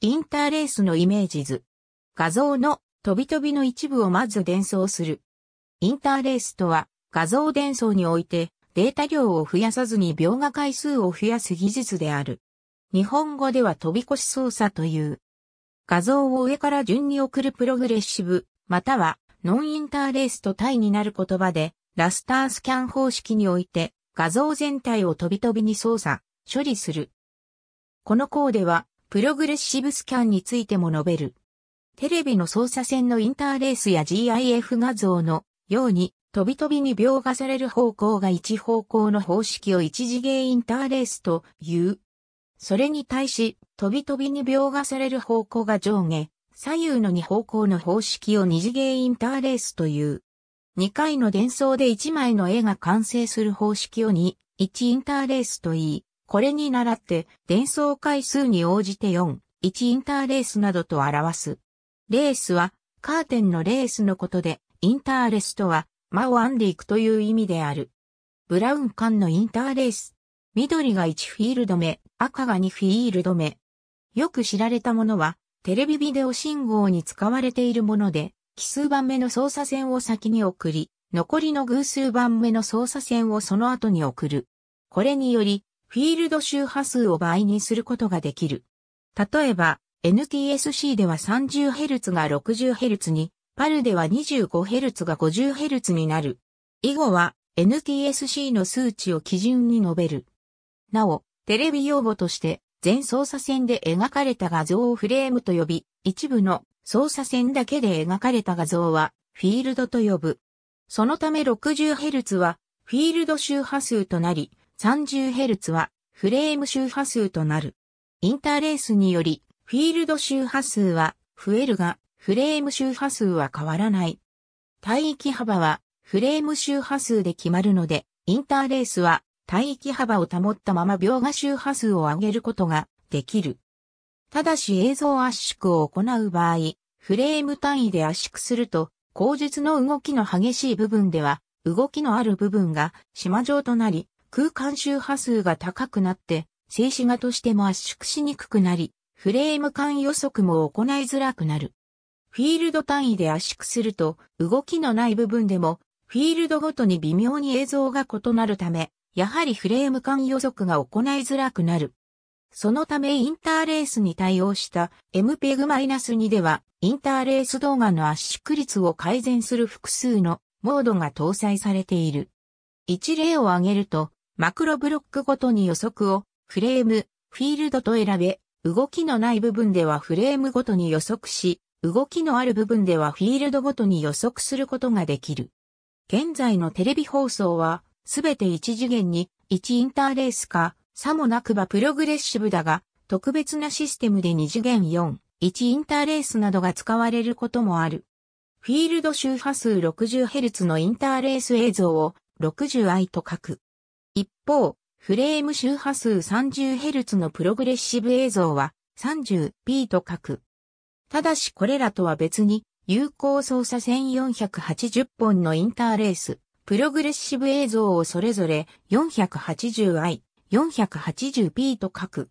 インターレースのイメージ図。画像の飛び飛びの一部をまず伝送する。インターレースとは、画像伝送において、データ量を増やさずに描画回数を増やす技術である。日本語では飛び越し操作という。画像を上から順に送るプログレッシブ、または、ノンインターレースと対になる言葉で、ラスタースキャン方式において、画像全体を飛び飛びに操作、処理する。この項では、プログレッシブスキャンについても述べる。テレビの操作線のインターレースや GIF 画像のように、とびとびに描画される方向が一方向の方式を一次元インターレースという。それに対し、とびとびに描画される方向が上下、左右の二方向の方式を二次元インターレースという。2回の伝送で1枚の絵が完成する方式を2、1インターレースと言い、これに倣って、伝送回数に応じて4、1インターレースなどと表す。レースは、カーテンのレースのことで、インターレスとは、間を編んでいくという意味である。ブラウン間のインターレース。緑が1フィールド目、赤が2フィールド目。よく知られたものは、テレビビデオ信号に使われているもので、奇数番目の操作線を先に送り、残りの偶数番目の操作線をその後に送る。これにより、フィールド周波数を倍にすることができる。例えば、NTSC では 30Hz が 60Hz に、パルでは 25Hz が 50Hz になる。以後は NTSC の数値を基準に述べる。なお、テレビ用語として、全操作線で描かれた画像をフレームと呼び、一部の操作線だけで描かれた画像は、フィールドと呼ぶ。そのため 60Hz は、フィールド周波数となり、30Hz はフレーム周波数となる。インターレースにより、フィールド周波数は増えるが、フレーム周波数は変わらない。帯域幅はフレーム周波数で決まるので、インターレースは帯域幅を保ったまま描画周波数を上げることができる。ただし映像圧縮を行う場合、フレーム単位で圧縮すると、口述の動きの激しい部分では、動きのある部分が島状となり、空間周波数が高くなって、静止画としても圧縮しにくくなり、フレーム間予測も行いづらくなる。フィールド単位で圧縮すると、動きのない部分でも、フィールドごとに微妙に映像が異なるため、やはりフレーム間予測が行いづらくなる。そのためインターレースに対応した MPEG-2 では、インターレース動画の圧縮率を改善する複数のモードが搭載されている。一例を挙げると、マクロブロックごとに予測をフレーム、フィールドと選べ、動きのない部分ではフレームごとに予測し、動きのある部分ではフィールドごとに予測することができる。現在のテレビ放送は、すべて一次元に、一インターレースか、さもなくばプログレッシブだが、特別なシステムで二次元4、1インターレースなどが使われることもある。フィールド周波数 60Hz のインターレース映像を 60i と書く。一方、フレーム周波数 30Hz のプログレッシブ映像は 30p と書く。ただしこれらとは別に、有効操作1480本のインターレース、プログレッシブ映像をそれぞれ 480i、480p と書く。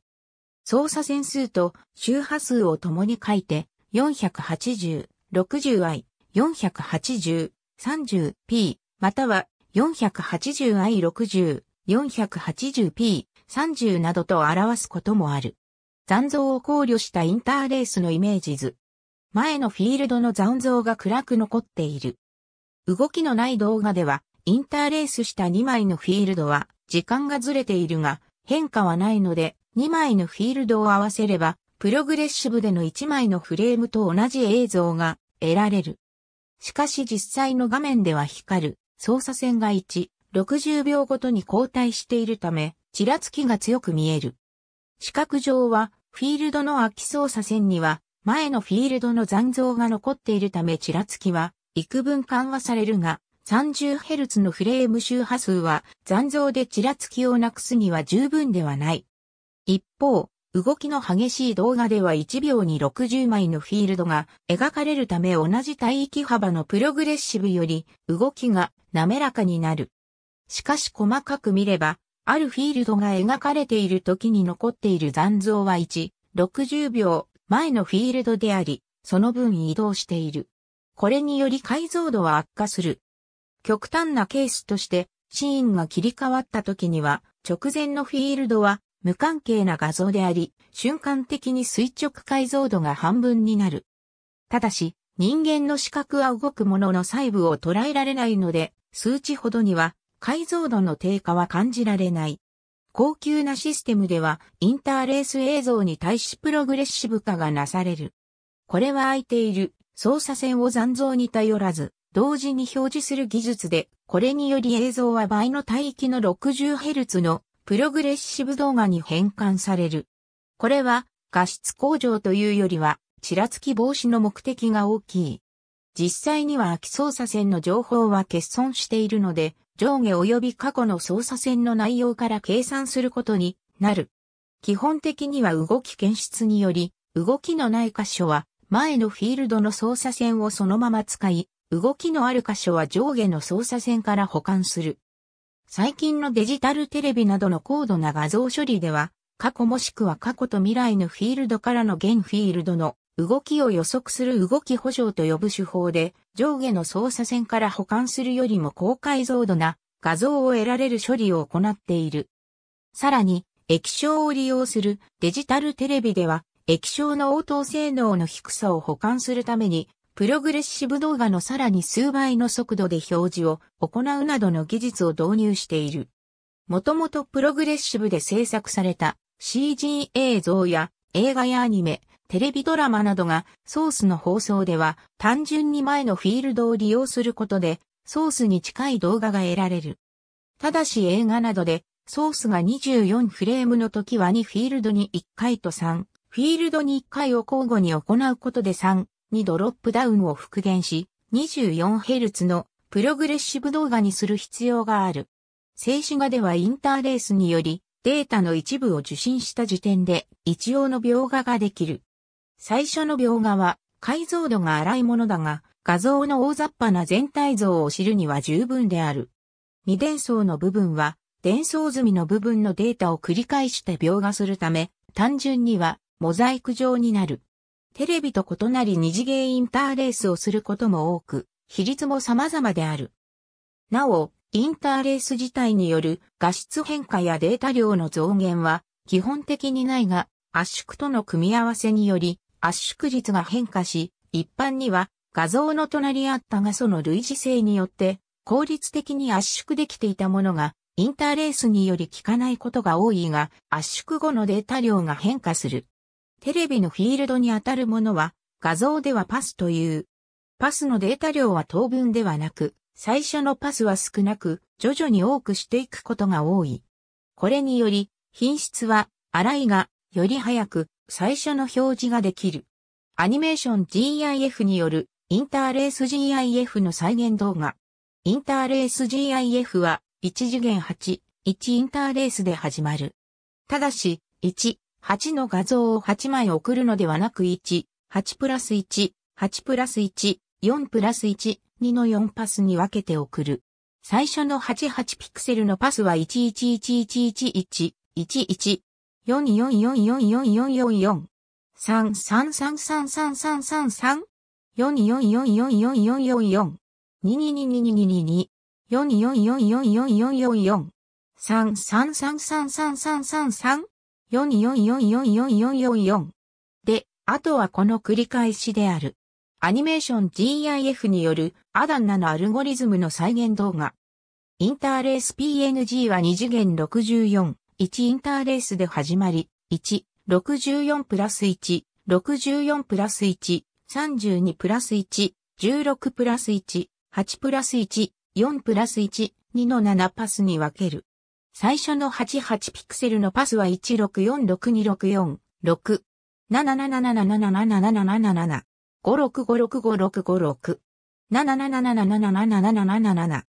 操作線数と周波数を共に書いて、480、60i、480、30p、または 480i60、480p、30などと表すこともある。残像を考慮したインターレースのイメージ図。前のフィールドの残像が暗く残っている。動きのない動画では、インターレースした2枚のフィールドは、時間がずれているが、変化はないので、2枚のフィールドを合わせれば、プログレッシブでの1枚のフレームと同じ映像が得られる。しかし実際の画面では光る操作線が1、60秒ごとに交代しているため、ちらつきが強く見える。視覚上は、フィールドの空き操作線には、前のフィールドの残像が残っているためちらつきは、幾分緩和されるが、30Hz のフレーム周波数は残像でちらつきをなくすには十分ではない。一方、動きの激しい動画では1秒に60枚のフィールドが描かれるため同じ帯域幅のプログレッシブより動きが滑らかになる。しかし細かく見れば、あるフィールドが描かれている時に残っている残像は1、60秒前のフィールドであり、その分移動している。これにより解像度は悪化する。極端なケースとして、シーンが切り替わった時には、直前のフィールドは無関係な画像であり、瞬間的に垂直解像度が半分になる。ただし、人間の視覚は動くものの細部を捉えられないので、数値ほどには解像度の低下は感じられない。高級なシステムではインターレース映像に対しプログレッシブ化がなされる。これは空いている操作線を残像に頼らず、同時に表示する技術で、これにより映像は倍の帯域の 60Hz のプログレッシブ動画に変換される。これは画質向上というよりは、ちらつき防止の目的が大きい。実際には空き操作線の情報は欠損しているので、上下及び過去の操作線の内容から計算することになる。基本的には動き検出により、動きのない箇所は前のフィールドの操作線をそのまま使い、動きのある箇所は上下の操作線から保管する。最近のデジタルテレビなどの高度な画像処理では、過去もしくは過去と未来のフィールドからの現フィールドの動きを予測する動き補助と呼ぶ手法で、上下の操作線から保管するよりも高解像度な画像を得られる処理を行っている。さらに、液晶を利用するデジタルテレビでは、液晶の応答性能の低さを補完するために、プログレッシブ動画のさらに数倍の速度で表示を行うなどの技術を導入している。もともとプログレッシブで制作された CG 映像や映画やアニメ、テレビドラマなどがソースの放送では単純に前のフィールドを利用することでソースに近い動画が得られる。ただし映画などでソースが24フレームの時は2フィールドに1回と3、フィールドに1回を交互に行うことで3にドロップダウンを復元し 24Hz のプログレッシブ動画にする必要がある。静止画ではインターレースによりデータの一部を受信した時点で一応の描画ができる。最初の描画は解像度が荒いものだが、画像の大雑把な全体像を知るには十分である。未伝送の部分は、伝送済みの部分のデータを繰り返して描画するため、単純にはモザイク状になる。テレビと異なり二次元インターレースをすることも多く、比率も様々である。なお、インターレース自体による画質変化やデータ量の増減は基本的にないが、圧縮との組み合わせにより圧縮率が変化し、一般には画像の隣あった画素の類似性によって効率的に圧縮できていたものがインターレースにより効かないことが多いが圧縮後のデータ量が変化する。テレビのフィールドに当たるものは画像ではパスという。パスのデータ量は当分ではなく、最初のパスは少なく、徐々に多くしていくことが多い。これにより、品質は、荒いが、より早く、最初の表示ができる。アニメーション GIF によるインターレース GIF の再現動画。インターレース GIF は1次元8、1インターレースで始まる。ただし、1、8の画像を8枚送るのではなく1、8プラス1、8プラス1、4プラス1、2の4パスに分けて送る。最初の88ピクセルのパスは11111111 444444444 3333333 4 4 4 4 4 4 2222222 4444444 3333333 4444444で、あとはこの繰り返しである。アニメーション GIF によるアダンナのアルゴリズムの再現動画。インターレース PNG は2次元64。1インターレースで始まり、1、64プラス1、64プラス1、32プラス1、16プラス1、8プラス1、4プラス1、2の7パスに分ける。最初の88ピクセルのパスは1646264、6、777777777、56565656、777777777、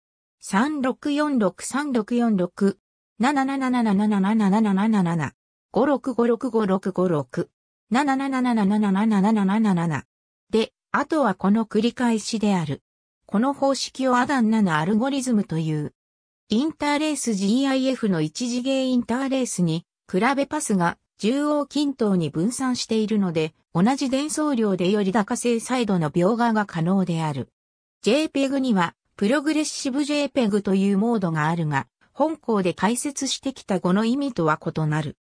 36463646、7777777777 56565656 7777777777で、あとはこの繰り返しである。この方式をアダンナのアルゴリズムという。インターレース GIF の一次元インターレースに、比べパスが中央均等に分散しているので、同じ伝送量でより高性サイドの描画が可能である。JPEG には、プログレッシブ JPEG というモードがあるが、本校で解説してきた語の意味とは異なる。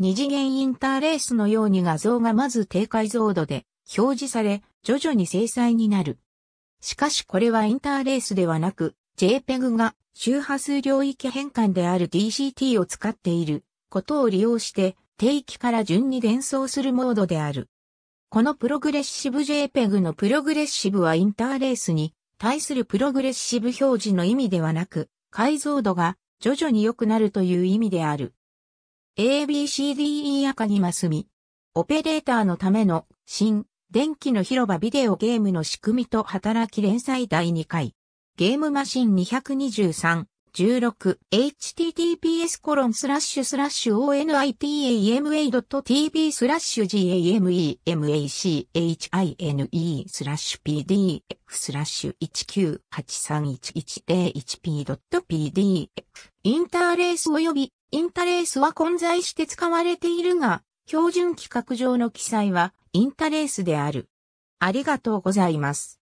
二次元インターレースのように画像がまず低解像度で表示され、徐々に精細になる。しかしこれはインターレースではなく、JPEG が周波数領域変換である DCT を使っていることを利用して定域から順に連想するモードである。このプログレッシブ JPEG のプログレッシブはインターレースに対するプログレッシブ表示の意味ではなく、解像度が徐々に良くなるという意味である。ABCDE 赤にマスミ。オペレーターのための新電気の広場ビデオゲームの仕組みと働き連載第2回。ゲームマシン223 16https コロンスラッシュスラッシュ onitama.tv スラッシュ g a m e m a c h i n e スラッシュ pdf スラッシュ 1983111p.pdf インターレース及びインタレースは混在して使われているが、標準規格上の記載はインタレースである。ありがとうございます。